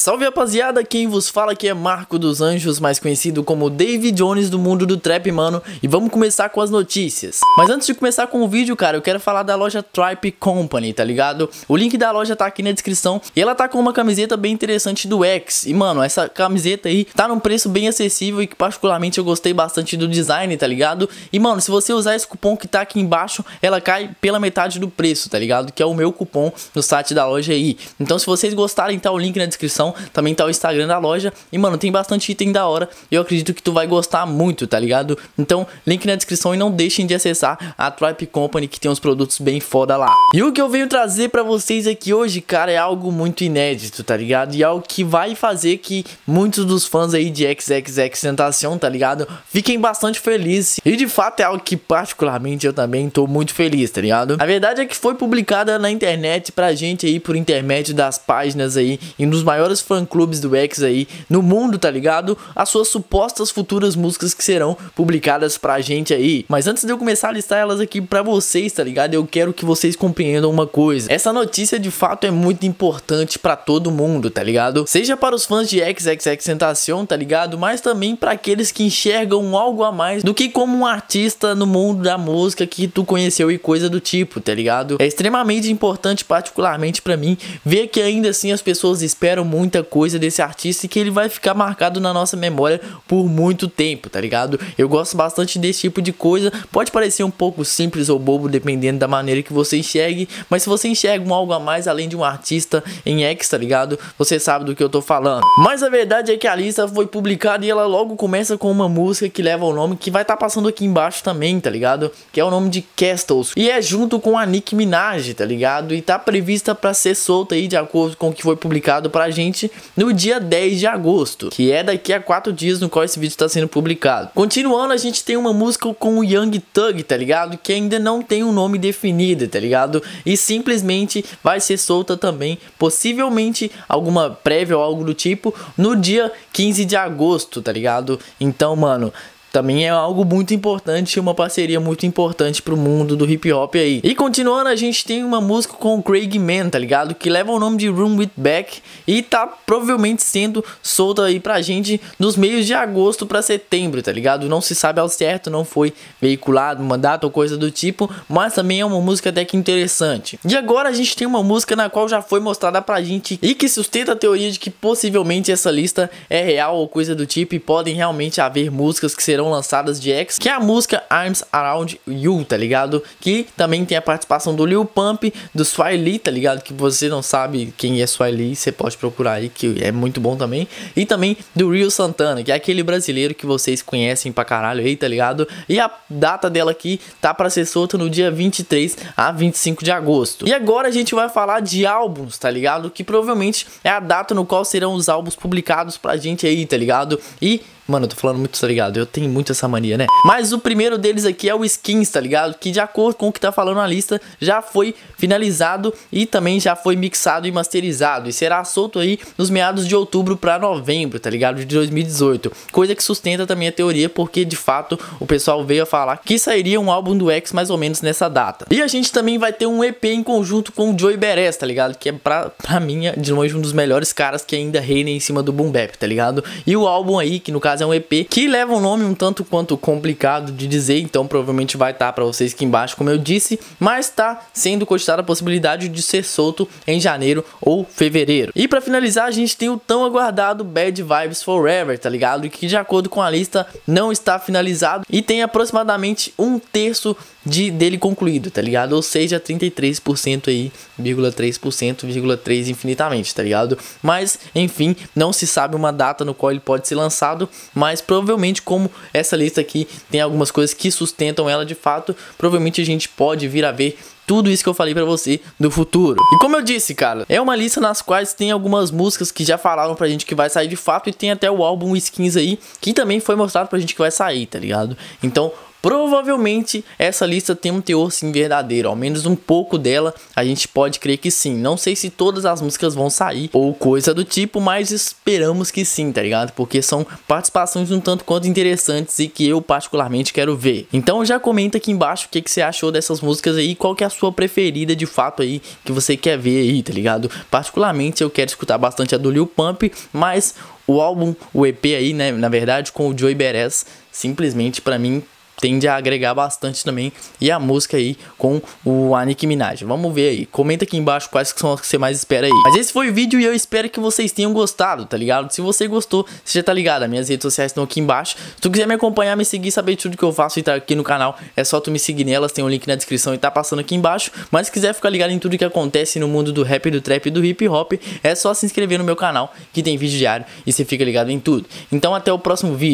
Salve rapaziada, quem vos fala aqui é Marco dos Anjos, mais conhecido como David Jones do mundo do trap, mano, e vamos começar com as notícias. Mas antes de começar com o vídeo, cara, eu quero falar da loja Tripe Company, tá ligado? O link da loja tá aqui na descrição e ela tá com uma camiseta bem interessante do X. E mano, essa camiseta aí tá num preço bem acessível e que particularmente eu gostei bastante do design, tá ligado? E mano, se você usar esse cupom que tá aqui embaixo, ela cai pela metade do preço, tá ligado? Que é o meu cupom no site da loja aí. Então se vocês gostarem, tá o link na descrição descrição. Também tá o Instagram da loja. E, mano, tem bastante item da hora. Eu acredito que tu vai gostar muito, tá ligado? Então, link na descrição e não deixem de acessar a Tripe Company, que tem uns produtos bem foda lá. E o que eu venho trazer para vocês aqui hoje, cara, é algo muito inédito, tá ligado? E é algo que vai fazer que muitos dos fãs aí de XXX Tentação, tá ligado? Fiquem bastante felizes. E de fato é algo que particularmente eu também tô muito feliz, tá ligado? A verdade é que foi publicada na internet pra gente aí por intermédio das páginas aí e um dos maiores vários fã-clubes do X aí no mundo, tá ligado? As suas supostas futuras músicas que serão publicadas pra gente aí. Mas antes de eu começar a listar elas aqui pra vocês, tá ligado? Eu quero que vocês compreendam uma coisa. Essa notícia de fato é muito importante pra todo mundo, tá ligado? Seja para os fãs de XXX Tentacion, tá ligado? Mas também pra aqueles que enxergam algo a mais do que como um artista no mundo da música que tu conheceu e coisa do tipo, tá ligado? É extremamente importante, particularmente pra mim, ver que ainda assim as pessoas esperam muito muita coisa desse artista e que ele vai ficar marcado na nossa memória por muito tempo, tá ligado? Eu gosto bastante desse tipo de coisa. Pode parecer um pouco simples ou bobo, dependendo da maneira que você enxergue, mas se você enxerga um algo a mais além de um artista em X, tá ligado? Você sabe do que eu tô falando. Mas a verdade é que a lista foi publicada e ela logo começa com uma música que leva o nome que vai estar tá passando aqui embaixo também, tá ligado? Que é o nome de Castles. E é junto com a Nick Minaj, tá ligado? E tá prevista para ser solta aí de acordo com o que foi publicado pra gente no dia 10 de agosto, que é daqui a 4 dias no qual esse vídeo está sendo publicado. Continuando, a gente tem uma música com o Young Thug, tá ligado? Que ainda não tem um nome definido, tá ligado? E simplesmente vai ser solta também, possivelmente alguma prévia ou algo do tipo, no dia 15 de agosto, tá ligado? Então, mano, também é algo muito importante, uma parceria muito importante pro mundo do hip hop aí. E continuando, a gente tem uma música com o Craig Mann, tá ligado? Que leva o nome de Room With Back e tá provavelmente sendo solta aí pra gente nos meios de agosto para setembro, tá ligado? Não se sabe ao certo, não foi veiculado uma data ou coisa do tipo, mas também é uma música até que interessante. E agora a gente tem uma música na qual já foi mostrada pra gente e que sustenta a teoria de que possivelmente essa lista é real ou coisa do tipo e podem realmente haver músicas que serão foram lançadas de X, que é a música Arms Around You, tá ligado? Que também tem a participação do Lil Pump, do Swae Lee, tá ligado? Que você não sabe quem é Swae Lee, você pode procurar aí, que é muito bom também. E também do Rio Santana, que é aquele brasileiro que vocês conhecem pra caralho aí, tá ligado? E a data dela aqui tá pra ser solta no dia 23 a 25 de agosto. E agora a gente vai falar de álbuns, tá ligado? Que provavelmente é a data no qual serão os álbuns publicados pra gente aí, tá ligado? E Mano, eu tô falando muito, tá ligado? Eu tenho muito essa mania, né? Mas o primeiro deles aqui é o Skins, tá ligado? Que de acordo com o que tá falando na lista, já foi finalizado e também já foi mixado e masterizado. E será solto aí nos meados de outubro pra novembro, tá ligado? De 2018. Coisa que sustenta também a teoria, porque de fato o pessoal veio a falar que sairia um álbum do X mais ou menos nessa data. E a gente também vai ter um EP em conjunto com o Joey Beres, tá ligado? Que é pra, pra mim, é de longe, um dos melhores caras que ainda reina em cima do Boom Bap, tá ligado? E o álbum aí, que no caso é um EP que leva um nome um tanto quanto complicado de dizer, então provavelmente vai estar tá para vocês aqui embaixo, como eu disse, mas está sendo cogitada a possibilidade de ser solto em janeiro ou fevereiro. E para finalizar, a gente tem o tão aguardado Bad Vibes Forever, tá ligado? Que de acordo com a lista não está finalizado e tem aproximadamente um terço de, dele concluído, tá ligado? Ou seja, 33% aí, 3% 3 infinitamente, tá ligado? Mas, enfim, não se sabe uma data no qual ele pode ser lançado, mas provavelmente como essa lista aqui tem algumas coisas que sustentam ela de fato, provavelmente a gente pode vir a ver tudo isso que eu falei para você do futuro. E como eu disse, cara, é uma lista nas quais tem algumas músicas que já falaram pra gente que vai sair de fato e tem até o álbum Skins aí, que também foi mostrado pra gente que vai sair, tá ligado? Então, Provavelmente essa lista tem um teor sim verdadeiro, ao menos um pouco dela a gente pode crer que sim. Não sei se todas as músicas vão sair ou coisa do tipo, mas esperamos que sim, tá ligado? Porque são participações um tanto quanto interessantes e que eu particularmente quero ver. Então já comenta aqui embaixo o que, que você achou dessas músicas aí, qual que é a sua preferida de fato aí que você quer ver aí, tá ligado? Particularmente eu quero escutar bastante a do Lil Pump, mas o álbum, o EP aí, né, na verdade, com o Joey Beres, simplesmente para mim tende a agregar bastante também. E a música aí com o Anik Minaj. Vamos ver aí. Comenta aqui embaixo quais são as que você mais espera aí. Mas esse foi o vídeo e eu espero que vocês tenham gostado, tá ligado? Se você gostou, você já tá ligado. As minhas redes sociais estão aqui embaixo. Se tu quiser me acompanhar, me seguir, saber tudo que eu faço e tá aqui no canal, é só tu me seguir nelas. Tem um link na descrição e tá passando aqui embaixo. Mas se quiser ficar ligado em tudo que acontece no mundo do rap, do trap e do hip hop, é só se inscrever no meu canal que tem vídeo diário e você fica ligado em tudo. Então até o próximo vídeo.